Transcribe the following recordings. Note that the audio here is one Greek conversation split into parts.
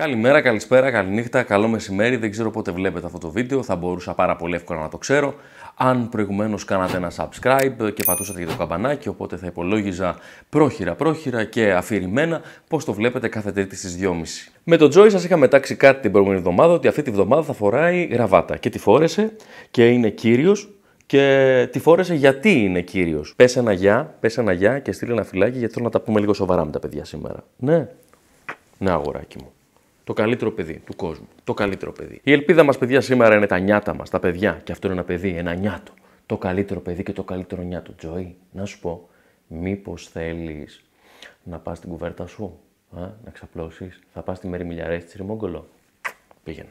Καλημέρα, καλησπέρα, καληνύχτα, καλό μεσημέρι. Δεν ξέρω πότε βλέπετε αυτό το βίντεο, θα μπορούσα πάρα πολύ εύκολα να το ξέρω. Αν προηγουμένως κάνατε ένα subscribe και πατούσατε για το καμπανάκι, οπότε θα υπολόγιζα πρόχειρα πρόχειρα και αφηρημένα πώς το βλέπετε κάθε τρίτη στις 2.30. Με τον Τζόι σας είχαμε τάξει κάτι την προηγούμενη εβδομάδα, ότι αυτή τη βδομάδα θα φοράει γραβάτα και τη φόρεσε και είναι κύριος και τη φόρεσε γιατί είναι κύριος. Πες ένα γεια, πες ένα γεια και στείλει ένα φυλάκι γιατί θέλω να τα πούμε λίγο σοβαρά με τα παιδιά σήμερα. Ναι, ναι, αγοράκι μου. Το καλύτερο παιδί του κόσμου. Το καλύτερο παιδί. Η ελπίδα μας, παιδιά, σήμερα είναι τα νιάτα μας, τα παιδιά. Και αυτό είναι ένα παιδί, ένα νιάτο. Το καλύτερο παιδί και το καλύτερο νιάτο. Τζοή, να σου πω, μήπως θέλεις να πας στην κουβέρτα σου, α, να ξαπλώσεις, θα πας στη μέρη μιλιαρές τη Ρημόγκολο. Πήγαινε.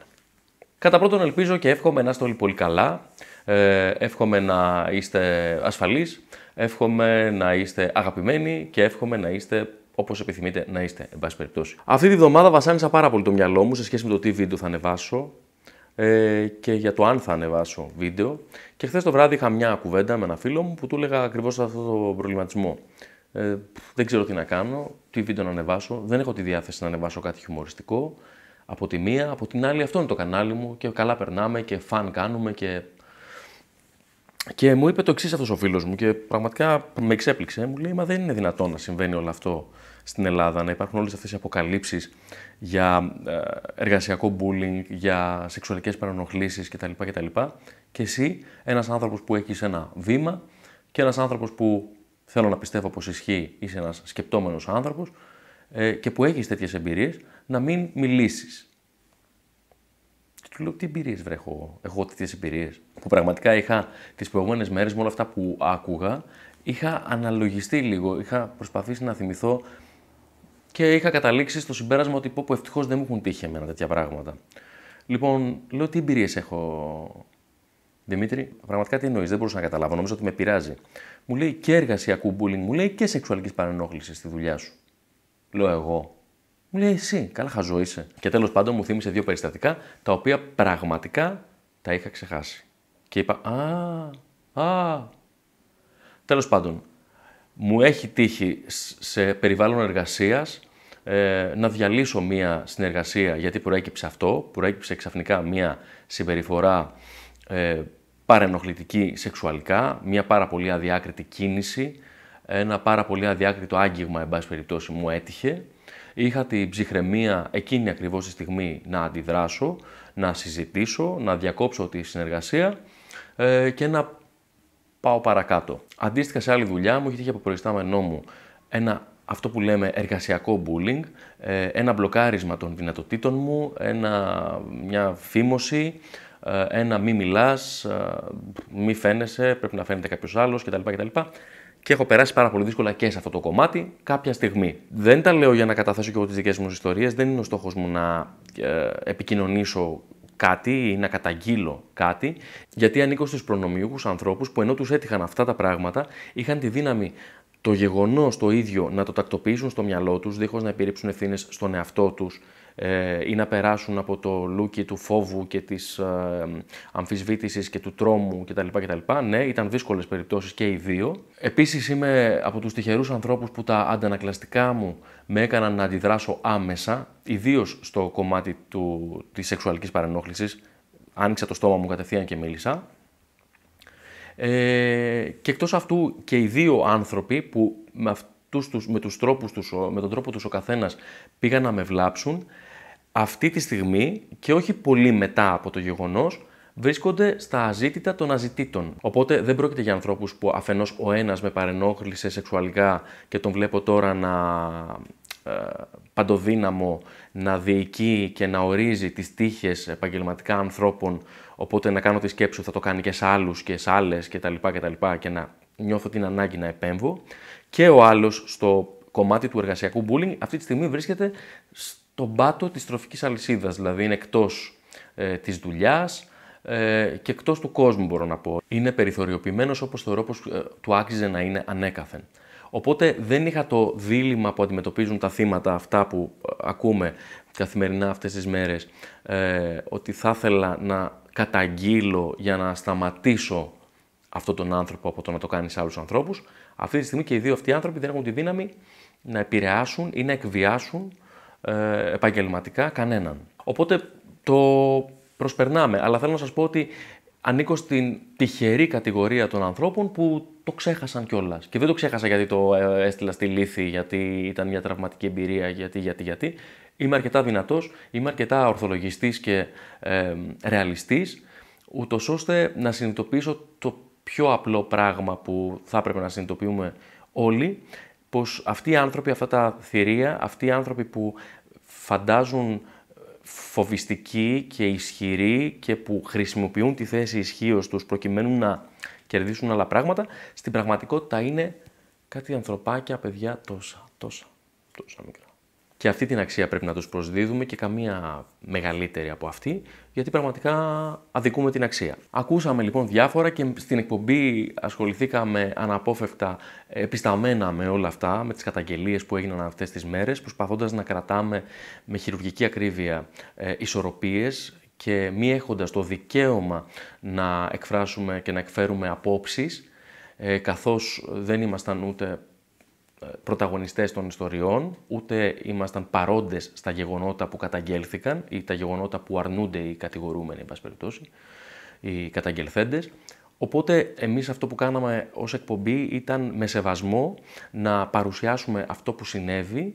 Κατά πρώτον, ελπίζω και εύχομαι να είστε όλοι πολύ καλά. Ε, εύχομαι να είστε ασφαλείς, εύχομαι να είστε αγαπημένοι και εύχομαι να είστε όπως επιθυμείτε να είστε, εν πάση περιπτώσει. Αυτή τη βδομάδα βασάνισα πάρα πολύ το μυαλό μου σε σχέση με το τι βίντεο θα ανεβάσω ε, και για το αν θα ανεβάσω βίντεο. Και χθες το βράδυ είχα μια κουβέντα με ένα φίλο μου που του έλεγα ακριβώς αυτό το προβληματισμό. Ε, δεν ξέρω τι να κάνω, τι βίντεο να ανεβάσω, δεν έχω τη διάθεση να ανεβάσω κάτι χιουμοριστικό. Από τη μία, από την άλλη, αυτό είναι το κανάλι μου και καλά περνάμε και φαν κάνουμε και και μου είπε το εξής αυτός ο φίλος μου και πραγματικά με εξέπληξε. Μου λέει: Μα δεν είναι δυνατόν να συμβαίνει όλο αυτό στην Ελλάδα, να υπάρχουν όλες αυτές οι αποκαλύψεις για ε, εργασιακό bullying, για σεξουαλικές παρανοχλήσεις κτλ. Και εσύ, ένας άνθρωπος που έχεις ένα βήμα και ένας άνθρωπος που θέλω να πιστεύω πως ισχύει, είσαι ένας σκεπτόμενος άνθρωπος ε, και που έχεις τέτοιες εμπειρίες, να μην μιλήσεις λέω τι εμπειρίες βρέχω εγώ. τι τέτοιες εμπειρίες που πραγματικά είχα τις προηγούμενες μέρες με όλα αυτά που άκουγα. Είχα αναλογιστεί λίγο, είχα προσπαθήσει να θυμηθώ και είχα καταλήξει στο συμπέρασμα ότι πω, που ευτυχώς δεν μου έχουν τύχει εμένα τέτοια πράγματα. Λοιπόν, λέω τι εμπειρίες έχω, Δημήτρη. Πραγματικά τι εννοείς, δεν μπορούσα να καταλάβω. Νομίζω ότι με πειράζει. Μου λέει και εργασιακού μπούλινγκ, μου λέει και σεξουαλικής παρενόχλησης στη δουλειά σου. Λέω εγώ. Μου λέει εσύ, καλά χαζό είσαι. Και τέλος πάντων μου θύμισε δύο περιστατικά τα οποία πραγματικά τα είχα ξεχάσει. Και είπα, Α, α. Τέλος πάντων, μου έχει τύχει σε περιβάλλον εργασίας ε, να διαλύσω μία συνεργασία γιατί προέκυψε αυτό, προέκυψε ξαφνικά μία συμπεριφορά ε, παρενοχλητική σεξουαλικά, μία πάρα πολύ αδιάκριτη κίνηση, ένα πάρα πολύ αδιάκριτο άγγιγμα, εν πάση περιπτώσει, μου έτυχε είχα την ψυχραιμία εκείνη ακριβώς τη στιγμή να αντιδράσω, να συζητήσω, να διακόψω τη συνεργασία ε, και να πάω παρακάτω. Αντίστοιχα σε άλλη δουλειά μου είχε τύχει από προϊστάμενό μου ένα αυτό που λέμε εργασιακό bullying, ε, ένα μπλοκάρισμα των δυνατοτήτων μου, ένα, μια φήμωση, ε, ένα μη μιλάς, ε, μη φαίνεσαι, πρέπει να φαίνεται κάποιος άλλος κτλ και έχω περάσει πάρα πολύ δύσκολα και σε αυτό το κομμάτι κάποια στιγμή. Δεν τα λέω για να καταθέσω και εγώ τις δικές μου ιστορίες, δεν είναι ο στόχος μου να ε, επικοινωνήσω κάτι ή να καταγγείλω κάτι, γιατί ανήκω στους προνομιούχους ανθρώπους που ενώ τους έτυχαν αυτά τα πράγματα, είχαν τη δύναμη το γεγονός το ίδιο να το τακτοποιήσουν στο μυαλό τους, δίχως να επιρρύψουν ευθύνες στον εαυτό τους, ή να περάσουν από το λούκι του φόβου και της ε, αμφισβήτησης και του τρόμου κτλ. κτλ. Ναι, ήταν δύσκολες περιπτώσεις και οι δύο. Επίσης είμαι από τους τυχερούς ανθρώπους που τα αντανακλαστικά μου με έκαναν να αντιδράσω άμεσα, ιδίως στο κομμάτι του, της σεξουαλικής παρενόχλησης. Άνοιξα το στόμα μου κατευθείαν και μίλησα. Ε, και εκτός αυτού και οι δύο άνθρωποι που με, αυτούς με, τους τρόπους τους, με τον τρόπο τους ο καθένας πήγαν να με βλάψουν, αυτή τη στιγμή και όχι πολύ μετά από το γεγονός βρίσκονται στα αζήτητα των αζητήτων. Οπότε δεν πρόκειται για ανθρώπους που αφενός ο ένας με παρενόχλησε σεξουαλικά και τον βλέπω τώρα να ε, παντοδύναμο να διοικεί και να ορίζει τις τύχες επαγγελματικά ανθρώπων οπότε να κάνω τη σκέψη θα το κάνει και σε άλλους και σε άλλες κτλ και, και, και να νιώθω την ανάγκη να επέμβω και ο άλλος στο κομμάτι του εργασιακού bullying αυτή τη στιγμή βρίσκεται τον πάτο της τροφικής αλυσίδας, δηλαδή είναι εκτός ε, της δουλειάς ε, και εκτός του κόσμου μπορώ να πω. Είναι περιθωριοποιημένος όπως θεωρώ πως ε, του άξιζε να είναι ανέκαθεν. Οπότε δεν είχα το δίλημα που αντιμετωπίζουν τα θύματα αυτά που ε, ακούμε καθημερινά αυτές τις μέρες ότι θα ήθελα να καταγγείλω για να σταματήσω αυτόν τον άνθρωπο από το να το κάνει σε άλλους ανθρώπους. Αυτή τη στιγμή και οι δύο αυτοί άνθρωποι δεν έχουν τη δύναμη να επηρεάσουν ή να εκβιάσουν ε, επαγγελματικά κανέναν. Οπότε το προσπερνάμε, αλλά θέλω να σας πω ότι ανήκω στην τυχερή κατηγορία των ανθρώπων που το ξέχασαν κιόλας. Και δεν το ξέχασα γιατί το ε, έστειλα στη λύθη, γιατί ήταν μια τραυματική εμπειρία, γιατί, γιατί, γιατί. Είμαι αρκετά δυνατός, είμαι αρκετά ορθολογιστής και ε, ρεαλιστής, ώστε να συνειδητοποιήσω το πιο απλό πράγμα που θα έπρεπε να συνειδητοποιούμε όλοι πως αυτοί οι άνθρωποι, αυτά τα θηρία, αυτοί οι άνθρωποι που φαντάζουν ε, φοβιστικοί και ισχυροί και που χρησιμοποιούν τη θέση ισχύως τους προκειμένου να κερδίσουν άλλα πράγματα, στην πραγματικότητα είναι κάτι ανθρωπάκια, παιδιά, τόσα, τόσα, τόσα μικρά. Και αυτή την αξία πρέπει να τους προσδίδουμε και καμία μεγαλύτερη από αυτή, γιατί πραγματικά αδικούμε την αξία. Ακούσαμε λοιπόν διάφορα και στην εκπομπή ασχοληθήκαμε αναπόφευκτα επισταμένα με όλα αυτά, με τις καταγγελίες που έγιναν αυτές τις μέρες, προσπαθώντας να κρατάμε με χειρουργική ακρίβεια ε, ισορροπίες και μη έχοντας το δικαίωμα να εκφράσουμε και να εκφέρουμε απόψεις, ε, καθώς δεν ήμασταν ούτε πρωταγωνιστές των ιστοριών, ούτε ήμασταν παρόντες στα γεγονότα που καταγγέλθηκαν ή τα γεγονότα που αρνούνται οι κατηγορούμενοι, εν πάση περιπτώσει, οι καταγγελθέντες. Οπότε εμείς αυτό που κάναμε ως εκπομπή ήταν με σεβασμό να παρουσιάσουμε αυτό που συνέβη,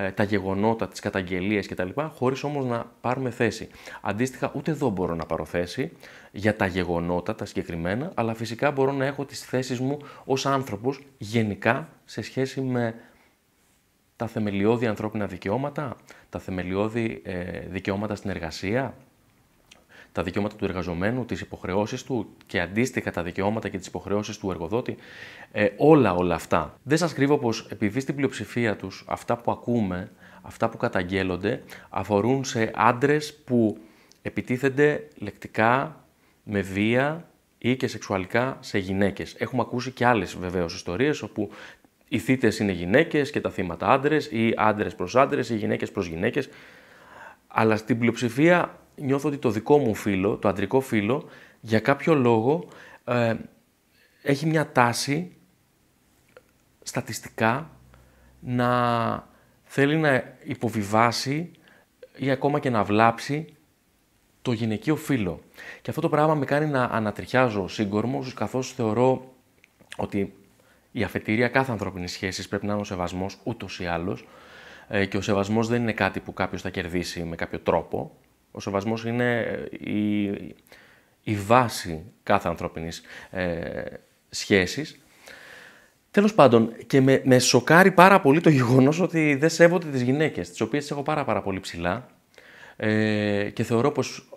ε, τα γεγονότα, τις καταγγελίες κτλ. χωρίς όμως να πάρουμε θέση. Αντίστοιχα, ούτε εδώ μπορώ να πάρω θέση για τα γεγονότα, τα συγκεκριμένα, αλλά φυσικά μπορώ να έχω τις θέσεις μου ως άνθρωπος γενικά σε σχέση με τα θεμελιώδη ανθρώπινα δικαιώματα, τα θεμελιώδη ε, δικαιώματα στην εργασία, τα δικαιώματα του εργαζομένου, τις υποχρεώσεις του και αντίστοιχα τα δικαιώματα και τις υποχρεώσεις του εργοδότη. Ε, όλα όλα αυτά. Δεν σας κρύβω πως επειδή στην πλειοψηφία τους αυτά που ακούμε, αυτά που καταγγέλλονται, αφορούν σε άντρες που επιτίθενται λεκτικά, με βία ή και σεξουαλικά σε γυναίκες. Έχουμε ακούσει και άλλες βεβαίως ιστορίες όπου οι θύτες είναι γυναίκες και τα θύματα άντρες ή άντρες προς άντρες ή γυναίκες προς γυναίκες. Αλλά στην πλειοψηφία νιώθω ότι το δικό μου φίλο, το αντρικό φίλο, για κάποιο λόγο ε, έχει μια τάση στατιστικά να θέλει να υποβιβάσει ή ακόμα και να βλάψει το γυναικείο φίλο. Και αυτό το πράγμα με κάνει να ανατριχιάζω σύγκορμος, καθώς θεωρώ ότι η αφετηρία κάθε ανθρώπινης σχέσης πρέπει να είναι ο σεβασμός ούτως ή άλλως ε, και ο σεβασμός δεν είναι κάτι που κάποιος θα κερδίσει με κάποιο τρόπο, ο σεβασμός είναι η, η βάση κάθε ανθρώπινης ε, σχέσης. Τέλος πάντων, και με, με σοκάρει πάρα πολύ το γεγονός ότι δεν σέβονται τις γυναίκες, τις οποίες έχω πάρα πάρα πολύ ψηλά ε, και θεωρώ πως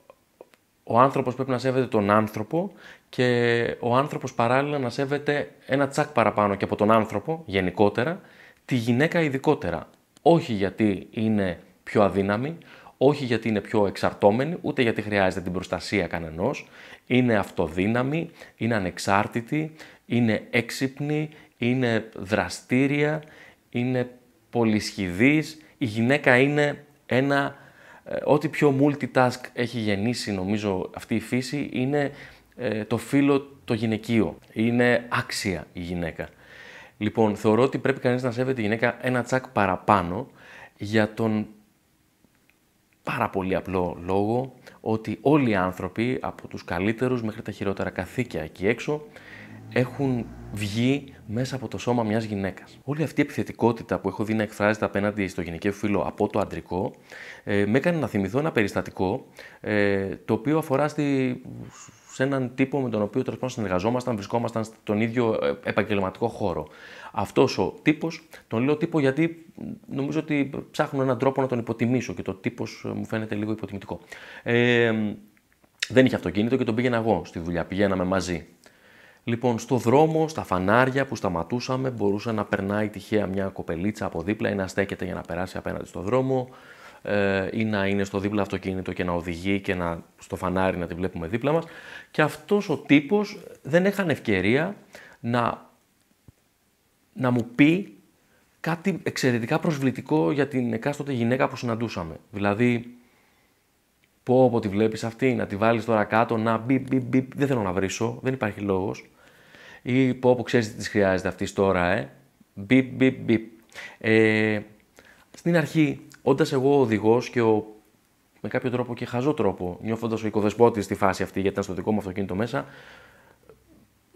ο άνθρωπος πρέπει να σέβεται τον άνθρωπο και ο άνθρωπος παράλληλα να σέβεται ένα τσακ παραπάνω και από τον άνθρωπο γενικότερα, τη γυναίκα ειδικότερα. Όχι γιατί είναι πιο αδύναμη, όχι γιατί είναι πιο εξαρτώμενη, ούτε γιατί χρειάζεται την προστασία κανενός. Είναι αυτοδύναμη, είναι ανεξάρτητη, είναι έξυπνη, είναι δραστήρια, είναι πολυσχηδής. Η γυναίκα είναι ένα... Ε, ό,τι πιο multitask έχει γεννήσει νομίζω αυτή η φύση είναι ε, το φύλλο το γυναικείο. Είναι άξια η γυναίκα. Λοιπόν, θεωρώ ότι πρέπει κανείς να σέβεται η γυναίκα ένα τσακ παραπάνω για τον πάρα πολύ απλό λόγο ότι όλοι οι άνθρωποι από τους καλύτερους μέχρι τα χειρότερα καθήκια εκεί έξω έχουν βγει μέσα από το σώμα μιας γυναίκας. Όλη αυτή η επιθετικότητα που έχω δει να εκφράζεται απέναντι στο γυναικείο φύλλο από το αντρικό ε, με έκανε να θυμηθώ ένα περιστατικό ε, το οποίο αφορά στη, σε έναν τύπο με τον οποίο τέλος συνεργαζόμασταν, βρισκόμασταν στον ίδιο ε, επαγγελματικό χώρο. Αυτός ο τύπος, τον λέω τύπο γιατί νομίζω ότι ψάχνω έναν τρόπο να τον υποτιμήσω και το τύπος ε, μου φαίνεται λίγο υποτιμητικό. Ε, δεν είχε αυτοκίνητο και τον πήγαινα εγώ στη δουλειά, πηγαίναμε μαζί. Λοιπόν, στο δρόμο, στα φανάρια που σταματούσαμε, μπορούσε να περνάει τυχαία μια κοπελίτσα από δίπλα ή να στέκεται για να περάσει απέναντι στο δρόμο ε, ή να είναι στο δίπλα αυτοκίνητο και να οδηγεί και να, στο φανάρι να τη βλέπουμε δίπλα μας. Και αυτός ο τύπος δεν έχαν ευκαιρία να, να μου πει κάτι εξαιρετικά προσβλητικό για την εκάστοτε γυναίκα που συναντούσαμε. Δηλαδή, πω πω τη βλέπεις αυτή, να τη βάλεις τώρα κάτω, να μπι μπι μπι, δεν θέλω να βρίσω, δεν υπάρχει λόγος. Ή πω πω ξέρεις τι της χρειάζεται αυτής τώρα, ε. Μπι μπι Ε, στην αρχή όντας εγώ οδηγός και ο, με κάποιο τρόπο και χαζό τρόπο, νιώθοντας ο οικοδεσπότης στη φάση αυτή, γιατί ήταν στο δικό μου αυτοκίνητο μέσα,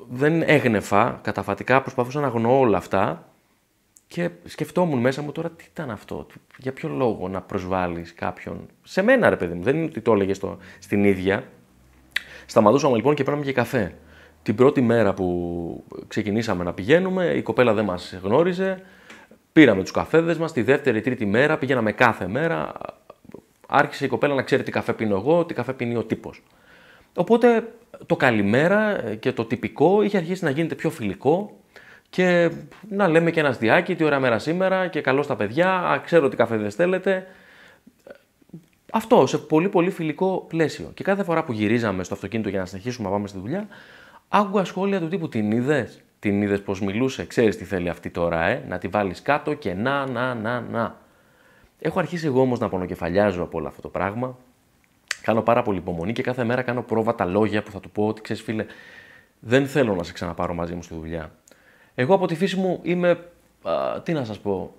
δεν έγνεφα, καταφατικά προσπαθούσα να αγνοώ όλα αυτά και σκεφτόμουν μέσα μου τώρα τι ήταν αυτό, για ποιο λόγο να προσβάλλεις κάποιον. Σε μένα ρε παιδί μου, δεν είναι ότι το έλεγες στο, στην ίδια. Σταματούσαμε λοιπόν και πέραμε και καφέ. Την πρώτη μέρα που ξεκινήσαμε να πηγαίνουμε, η κοπέλα δεν μας γνώριζε, Πήραμε τους καφέδες μας, τη δεύτερη, τρίτη μέρα, πηγαιναμε κάθε μέρα. Άρχισε η κοπέλα να ξέρει τι καφέ πίνω εγώ, τι καφέ πίνει ο τύπος. Οπότε το καλημέρα και το τυπικό είχε αρχίσει να γίνεται πιο φιλικό και να λέμε και ένα διάκι, τι ωραία μέρα σήμερα και καλό στα παιδιά, ξέρω τι καφέ δεν θέλετε. Αυτό σε πολύ πολύ φιλικό πλαίσιο. Και κάθε φορά που γυρίζαμε στο αυτοκίνητο για να συνεχίσουμε να πάμε στη δουλειά, άκουγα σχόλια του τύπου την είδες. Την είδες πώ μιλούσε, ξέρεις τι θέλει αυτή τώρα, ε, να τη βάλεις κάτω και να, να, να, να. Έχω αρχίσει εγώ όμως να πονοκεφαλιάζω από όλο αυτό το πράγμα. Κάνω πάρα πολύ υπομονή και κάθε μέρα κάνω πρόβατα λόγια που θα του πω ότι ξέρεις, φίλε, δεν θέλω να σε ξαναπάρω μαζί μου στη δουλειά. Εγώ από τη φύση μου είμαι. τι να σας πω.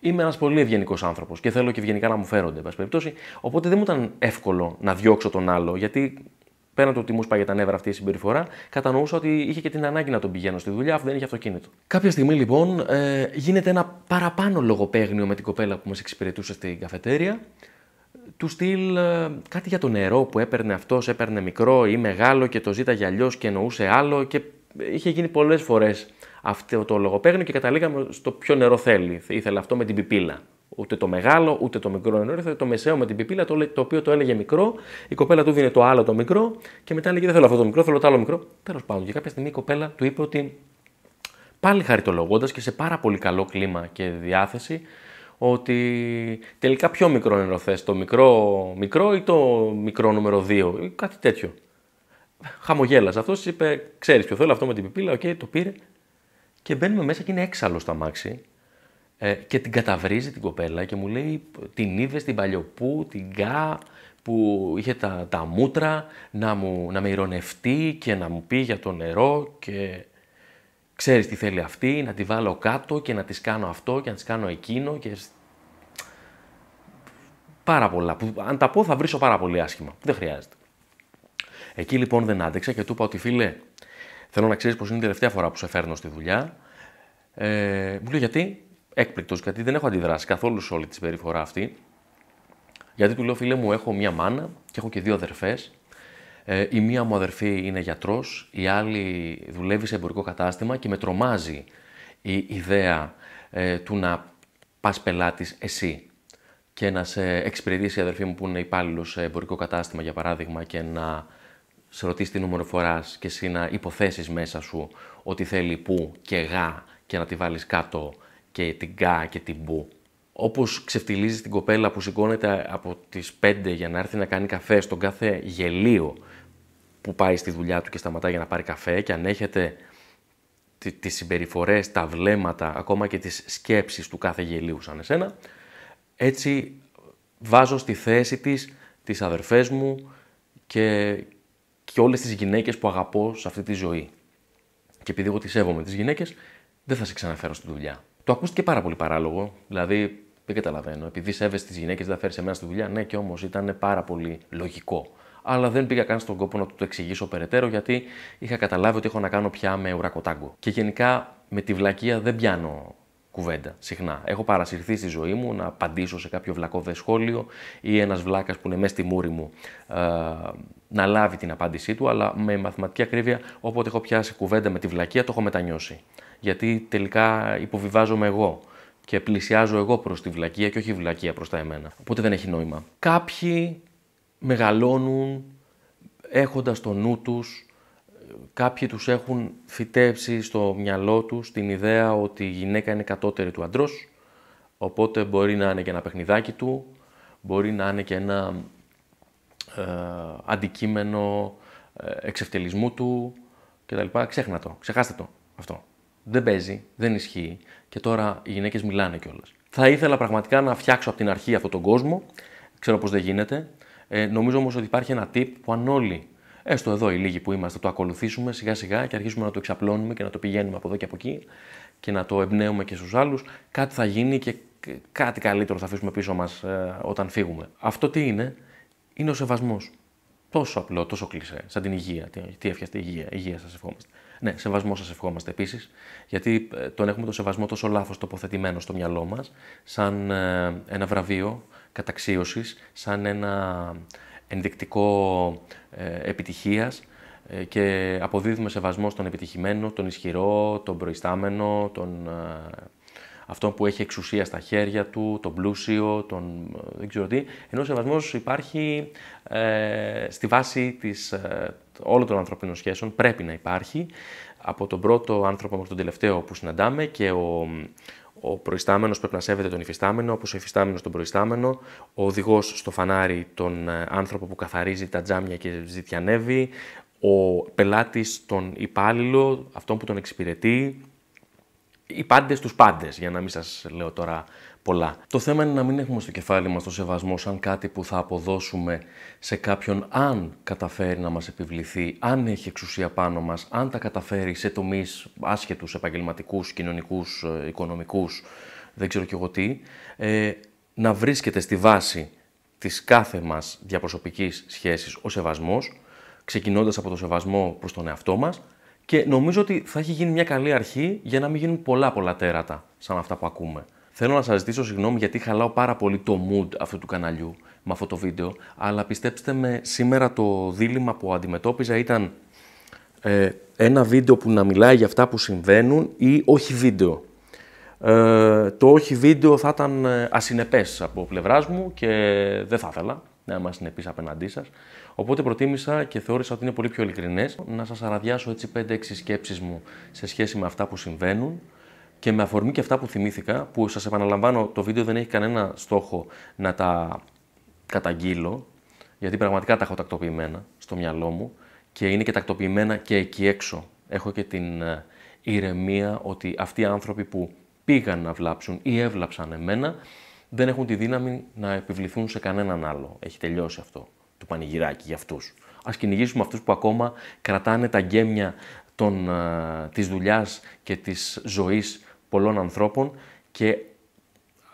Είμαι ένας πολύ ευγενικός άνθρωπος και θέλω και ευγενικά να μου φέρονται, εν περιπτώσει. Οπότε δεν μου ήταν εύκολο να διώξω τον άλλο, γιατί Πέραν το ότι μου σπάγε τα νεύρα αυτή η συμπεριφορά, κατανοούσα ότι είχε και την ανάγκη να τον πηγαίνω στη δουλειά, αφού δεν είχε αυτοκίνητο. Κάποια στιγμή λοιπόν ε, γίνεται ένα παραπάνω λογοπαίγνιο με την κοπέλα που μας εξυπηρετούσε στην καφετέρια. Του στυλ ε, κάτι για το νερό που έπαιρνε αυτός, έπαιρνε μικρό ή μεγάλο και το ζήταγε αλλιώς και εννοούσε άλλο. Και είχε γίνει πολλές φορές αυτό το λογοπαίγνιο και καταλήγαμε στο ποιο νερό θέλει. Ήθελε αυτό με την πιπίλα. Ούτε το μεγάλο, ούτε το μικρό ενόρυθρο, το μεσαίο με την πιπίλα, το, οποίο το έλεγε μικρό. Η κοπέλα του δίνει το άλλο το μικρό και μετά λέγει: Δεν θέλω αυτό το μικρό, θέλω το άλλο μικρό. Τέλος πάντων, και κάποια στιγμή η κοπέλα του είπε ότι πάλι χαριτολογώντας και σε πάρα πολύ καλό κλίμα και διάθεση, ότι τελικά πιο μικρό νερό θες, το μικρό μικρό ή το μικρό νούμερο 2 ή κάτι τέτοιο. Χαμογέλασε αυτός, είπε ξέρεις ποιο θέλω, αυτό με την πιπίλα, οκ, το πήρε και μπαίνουμε μέσα και είναι έξαλλο στα αμάξι ε, και την καταβρίζει την κοπέλα και μου λέει την είδες στην παλιοπού, την γκά που είχε τα, τα μούτρα να, μου, να με ηρωνευτεί και να μου πει για το νερό και ξέρεις τι θέλει αυτή, να τη βάλω κάτω και να της κάνω αυτό και να της κάνω εκείνο και... Πάρα πολλά. αν τα πω θα βρίσω πάρα πολύ άσχημα. Δεν χρειάζεται. Εκεί λοιπόν δεν άντεξα και του είπα ότι φίλε, θέλω να ξέρεις πως είναι η τελευταία φορά που σε φέρνω στη δουλειά. Ε, μου λέει γιατί, έκπληκτος γιατί δεν έχω αντιδράσει καθόλου σε όλη τη συμπεριφορά αυτή. Γιατί του λέω, φίλε μου, έχω μία μάνα και έχω και δύο αδερφές. Ε, η μία μου αδερφή είναι γιατρός, η άλλη δουλεύει σε εμπορικό κατάστημα και με τρομάζει η ιδέα ε, του να πά πελάτης εσύ και να σε εξυπηρετήσει η αδερφή μου που είναι υπάλληλο σε εμπορικό κατάστημα, για παράδειγμα, και να σε ρωτήσει την φορά και εσύ να υποθέσεις μέσα σου ότι θέλει που και γα και να τη βάλεις κάτω και την Κα και την Μπου. Όπως ξεφτιλίζει την κοπέλα που σηκώνεται από τις 5 για να έρθει να κάνει καφέ στον κάθε γελίο που πάει στη δουλειά του και σταματάει για να πάρει καφέ και αν έχετε τις συμπεριφορές, τα βλέμματα, ακόμα και τις σκέψεις του κάθε γελίου σαν εσένα, έτσι βάζω στη θέση της τις αδερφές μου και, και όλες τις γυναίκες που αγαπώ σε αυτή τη ζωή. Και επειδή εγώ τις σέβομαι τις γυναίκες, δεν θα σε ξαναφέρω στη δουλειά. Το ακούστηκε πάρα πολύ παράλογο. Δηλαδή, δεν καταλαβαίνω. Επειδή σέβεσαι τις γυναίκες, δεν θα φέρεις εμένα στη δουλειά. Ναι, και όμως ήταν πάρα πολύ λογικό. Αλλά δεν πήγα καν στον κόπο να του το εξηγήσω περαιτέρω, γιατί είχα καταλάβει ότι έχω να κάνω πια με ουρακοτάγκο. Και γενικά με τη βλακεία δεν πιάνω κουβέντα συχνά. Έχω παρασυρθεί στη ζωή μου να απαντήσω σε κάποιο βλακώδες σχόλιο ή ένας βλάκας που είναι μέσα στη μούρη μου. Ε, να λάβει την απάντησή του, αλλά με μαθηματική ακρίβεια, όποτε έχω πιάσει κουβέντα με τη βλακεία, το έχω μετανιώσει. Γιατί τελικά υποβιβάζομαι εγώ και πλησιάζω εγώ προς τη βλακεία και όχι η βλακεία προς τα εμένα. Οπότε δεν έχει νόημα. Κάποιοι μεγαλώνουν έχοντας το νου τους, κάποιοι τους έχουν φυτέψει στο μυαλό τους, την ιδέα ότι η γυναίκα είναι κατώτερη του αντρός. οπότε μπορεί να είναι και ένα παιχνιδάκι του, μπορεί να είναι και ένα ε, αντικείμενο ε, εξευτελισμού του κτλ. Ξέχνα το, ξεχάστε το αυτό. Δεν παίζει, δεν ισχύει και τώρα οι γυναίκες μιλάνε κιόλας. Θα ήθελα πραγματικά να φτιάξω από την αρχή αυτόν τον κόσμο, ξέρω πως δεν γίνεται. Ε, νομίζω όμως ότι υπάρχει ένα tip που αν όλοι, έστω εδώ οι λίγοι που είμαστε, το ακολουθήσουμε σιγά σιγά και αρχίσουμε να το εξαπλώνουμε και να το πηγαίνουμε από εδώ και από εκεί και να το εμπνέουμε και στους άλλους, κάτι θα γίνει και κάτι καλύτερο θα αφήσουμε πίσω μας όταν φύγουμε. Αυτό τι είναι, είναι ο σεβασμός. Τόσο απλό, τόσο κλεισέ. Σαν την υγεία. Τι η υγεία. Υγεία σας ευχόμαστε. Ναι, σεβασμό σας ευχόμαστε επίσης, γιατί ε, τον έχουμε το σεβασμό τόσο λάθος τοποθετημένο στο μυαλό μας, σαν ε, ένα βραβείο καταξίωσης, σαν ένα ενδεικτικό ε, επιτυχίας και αποδίδουμε σεβασμό στον επιτυχημένο, τον ισχυρό, τον προϊστάμενο, τον αυτόν που έχει εξουσία στα χέρια του, τον πλούσιο, τον ε, δεν ξέρω τι, ενώ ο σεβασμός υπάρχει ε, στη βάση της, ε, όλων των ανθρωπίνων σχέσεων, πρέπει να υπάρχει, από τον πρώτο άνθρωπο μέχρι τον τελευταίο που συναντάμε και ο, ο προϊστάμενος πρέπει να σέβεται τον υφιστάμενο, όπως ο υφιστάμενος τον προϊστάμενο, ο οδηγός στο φανάρι τον ε, άνθρωπο που καθαρίζει τα τζάμια και ζητιανεύει, ο πελάτης τον υπάλληλο, αυτόν που τον εξυπηρετεί, οι πάντες τους πάντες, για να μην σας λέω τώρα πολλά. Το θέμα είναι να μην έχουμε στο κεφάλι μας το σεβασμό σαν κάτι που θα αποδώσουμε σε κάποιον αν καταφέρει να μας επιβληθεί, αν έχει εξουσία πάνω μας, αν τα καταφέρει σε τομείς άσχετους, επαγγελματικούς, κοινωνικούς, ε, οικονομικούς, δεν ξέρω κι εγώ τι, ε, να βρίσκεται στη βάση της κάθε μας διαπροσωπικής σχέσης ο σεβασμός, ξεκινώντας από το σεβασμό προς τον εαυτό μας. Και νομίζω ότι θα έχει γίνει μια καλή αρχή για να μην γίνουν πολλά πολλά τέρατα σαν αυτά που ακούμε. Θέλω να σας ζητήσω συγγνώμη γιατί χαλάω πάρα πολύ το mood αυτού του καναλιού με αυτό το βίντεο, αλλά πιστέψτε με, σήμερα το δίλημα που αντιμετώπιζα ήταν ε, ένα βίντεο που να μιλάει για αυτά που συμβαίνουν ή όχι βίντεο. Ε, το όχι βίντεο θα ήταν ε, ασυνεπές από πλευράς μου και δεν θα ήθελα να είμαι ασυνεπής απέναντί σας. Οπότε προτίμησα και θεώρησα ότι είναι πολύ πιο ειλικρινές να σας αραδιάσω έτσι 5-6 σκέψεις μου σε σχέση με αυτά που συμβαίνουν και με αφορμή και αυτά που θυμήθηκα, που σας επαναλαμβάνω, το βίντεο δεν έχει κανένα στόχο να τα καταγγείλω, γιατί πραγματικά τα έχω τακτοποιημένα στο μυαλό μου και είναι και τακτοποιημένα και εκεί έξω. Έχω και την ε, ηρεμία ότι αυτοί οι άνθρωποι που πήγαν να βλάψουν ή έβλαψαν εμένα δεν έχουν τη δύναμη να επιβληθούν σε κανέναν άλλο. Έχει τελειώσει αυτό του πανηγυράκι για αυτούς. Ας κυνηγήσουμε αυτούς που ακόμα κρατάνε τα γκέμια των, α, ε, της δουλειάς και της ζωής πολλών ανθρώπων και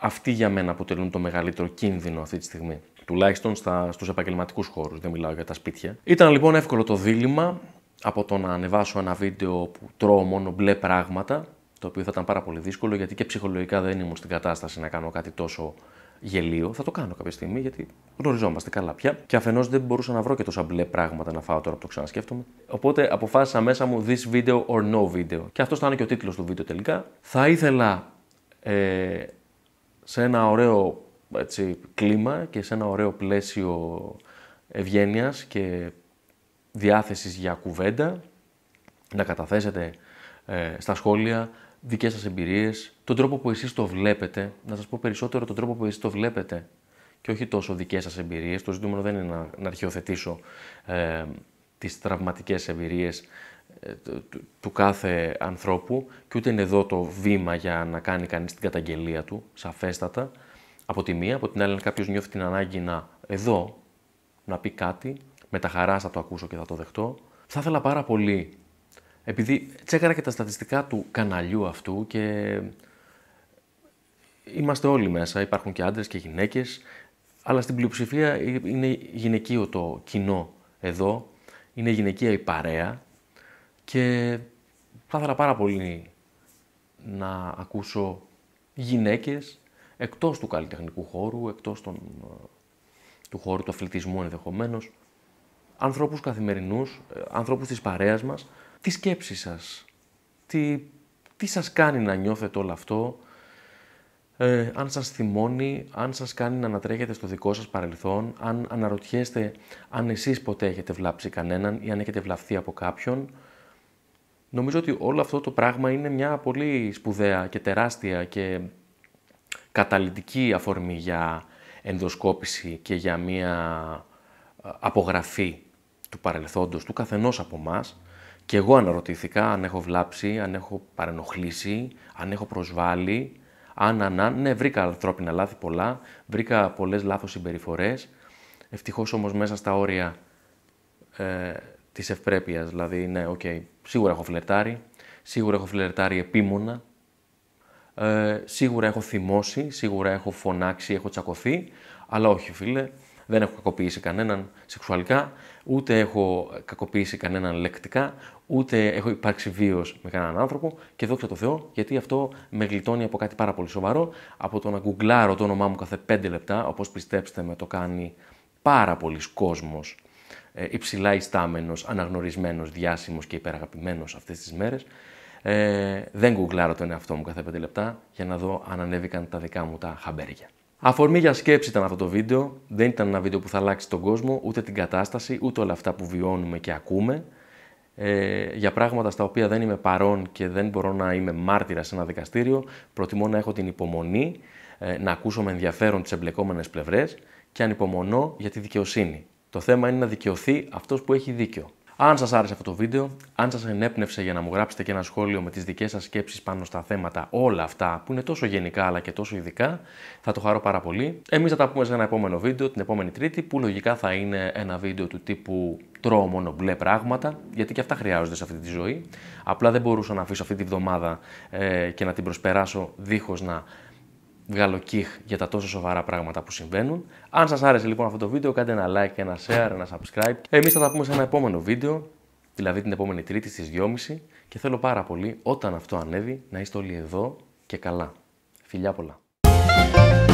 αυτοί για μένα αποτελούν το μεγαλύτερο κίνδυνο αυτή τη στιγμή. Τουλάχιστον στα, στους επαγγελματικούς χώρους, δεν μιλάω για τα σπίτια. Ήταν λοιπόν εύκολο το δίλημα από το να ανεβάσω ένα βίντεο που τρώω μόνο μπλε πράγματα, το οποίο θα ήταν πάρα πολύ δύσκολο γιατί και ψυχολογικά δεν ήμουν στην κατάσταση να κάνω κάτι τόσο γελίο. Θα το κάνω κάποια στιγμή γιατί γνωριζόμαστε καλά πια. Και αφενός δεν μπορούσα να βρω και τόσα μπλε πράγματα να φάω τώρα που το ξανασκέφτομαι. Οπότε αποφάσισα μέσα μου this video or no video. Και αυτός ήταν είναι και ο τίτλος του βίντεο τελικά. Θα ήθελα ε, σε ένα ωραίο έτσι, κλίμα και σε ένα ωραίο πλαίσιο ευγένειας και διάθεσης για κουβέντα να καταθέσετε ε, στα σχόλια δικές σας εμπειρίες, τον τρόπο που εσείς το βλέπετε. Να σας πω περισσότερο τον τρόπο που εσείς το βλέπετε και όχι τόσο δικές σας εμπειρίες. Το ζητούμενο δεν είναι να, να αρχιοθετήσω ε, τις τραυματικές εμπειρίες ε, του, κάθε ανθρώπου και ούτε είναι εδώ το βήμα για να κάνει κανείς την καταγγελία του, σαφέστατα. Από τη μία, από την άλλη, αν κάποιος νιώθει την ανάγκη να εδώ να πει κάτι, με τα χαρά θα το ακούσω και θα το δεχτώ. Θα ήθελα πάρα πολύ επειδή τσέκαρα και τα στατιστικά του καναλιού αυτού και είμαστε όλοι μέσα, υπάρχουν και άντρες και γυναίκες, αλλά στην πλειοψηφία είναι γυναικείο το κοινό εδώ, είναι γυναικεία η παρέα και θα ήθελα πάρα πολύ να ακούσω γυναίκες εκτός του καλλιτεχνικού χώρου, εκτός των, του χώρου του αθλητισμού ενδεχομένως, ανθρώπους καθημερινούς, ε, ανθρώπους της παρέας μας, τη σκέψη σας. Τι, τι σας κάνει να νιώθετε όλο αυτό, ε, αν σας θυμώνει, αν σας κάνει να ανατρέχετε στο δικό σας παρελθόν, αν αναρωτιέστε αν εσείς ποτέ έχετε βλάψει κανέναν ή αν έχετε βλαφθεί από κάποιον. Νομίζω ότι όλο αυτό το πράγμα είναι μια πολύ σπουδαία και τεράστια και καταλυτική αφορμή για ενδοσκόπηση και για μια ε, απογραφή του παρελθόντος του καθενός από μας και εγώ αναρωτήθηκα αν έχω βλάψει, αν έχω παρενοχλήσει, αν έχω προσβάλει, αν, αν, αν. Ναι, βρήκα ανθρώπινα λάθη πολλά, βρήκα πολλές λάθος συμπεριφορές. ευτυχώς όμως μέσα στα όρια ε, της ευπρέπειας, δηλαδή, ναι, οκ, okay, σίγουρα έχω φλερτάρει, σίγουρα έχω φλερτάρει επίμονα, ε, σίγουρα έχω θυμώσει, σίγουρα έχω φωνάξει, έχω τσακωθεί, αλλά όχι φίλε, δεν έχω κακοποιήσει κανέναν σεξουαλικά, ούτε έχω κακοποιήσει κανέναν λεκτικά, ούτε έχω υπάρξει βίος με κανέναν άνθρωπο και δόξα τω Θεώ, γιατί αυτό με γλιτώνει από κάτι πάρα πολύ σοβαρό, από το να γκουγκλάρω το όνομά μου κάθε 5 λεπτά, όπως πιστέψτε με το κάνει πάρα πολλοί κόσμος ε, υψηλά ιστάμενος, αναγνωρισμένος, διάσημος και υπεραγαπημένος αυτές τις μέρες. Ε, δεν γκουγκλάρω τον εαυτό μου κάθε 5 λεπτά για να δω αν ανέβηκαν τα δικά μου τα χαμπέρια. Αφορμή για σκέψη ήταν αυτό το βίντεο. Δεν ήταν ένα βίντεο που θα αλλάξει τον κόσμο, ούτε την κατάσταση, ούτε όλα αυτά που βιώνουμε και ακούμε. Ε, για πράγματα στα οποία δεν είμαι παρόν και δεν μπορώ να είμαι μάρτυρα σε ένα δικαστήριο, προτιμώ να έχω την υπομονή ε, να ακούσω με ενδιαφέρον τις εμπλεκόμενες πλευρές και ανυπομονώ για τη δικαιοσύνη. Το θέμα είναι να δικαιωθεί αυτός που έχει δίκιο. Αν σας άρεσε αυτό το βίντεο, αν σας ενέπνευσε για να μου γράψετε και ένα σχόλιο με τις δικές σας σκέψεις πάνω στα θέματα όλα αυτά που είναι τόσο γενικά αλλά και τόσο ειδικά, θα το χαρώ πάρα πολύ. Εμείς θα τα πούμε σε ένα επόμενο βίντεο την επόμενη Τρίτη που λογικά θα είναι ένα βίντεο του τύπου τρώω μόνο μπλε πράγματα, γιατί και αυτά χρειάζονται σε αυτή τη ζωή. Απλά δεν μπορούσα να αφήσω αυτή τη βδομάδα ε, και να την προσπεράσω δίχως να βγάλω για τα τόσο σοβαρά πράγματα που συμβαίνουν. Αν σας άρεσε λοιπόν αυτό το βίντεο, κάντε ένα like, ένα share, ένα subscribe. Εμείς θα τα πούμε σε ένα επόμενο βίντεο, δηλαδή την επόμενη Τρίτη στις 2.30 και θέλω πάρα πολύ όταν αυτό ανέβει να είστε όλοι εδώ και καλά. Φιλιά πολλά!